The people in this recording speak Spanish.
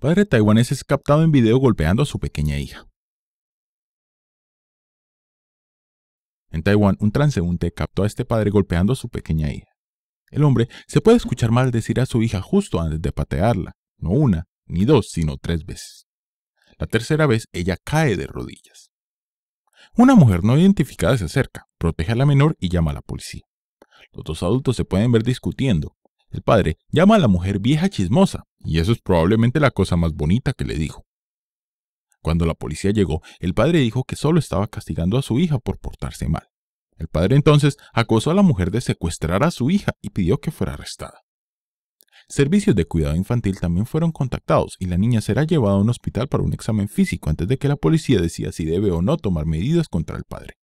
Padre taiwanés es captado en video golpeando a su pequeña hija. En Taiwán, un transeúnte captó a este padre golpeando a su pequeña hija. El hombre se puede escuchar mal decir a su hija justo antes de patearla, no una, ni dos, sino tres veces. La tercera vez ella cae de rodillas. Una mujer no identificada se acerca, protege a la menor y llama a la policía. Los dos adultos se pueden ver discutiendo. El padre llama a la mujer vieja chismosa, y eso es probablemente la cosa más bonita que le dijo. Cuando la policía llegó, el padre dijo que solo estaba castigando a su hija por portarse mal. El padre entonces acusó a la mujer de secuestrar a su hija y pidió que fuera arrestada. Servicios de cuidado infantil también fueron contactados y la niña será llevada a un hospital para un examen físico antes de que la policía decida si debe o no tomar medidas contra el padre.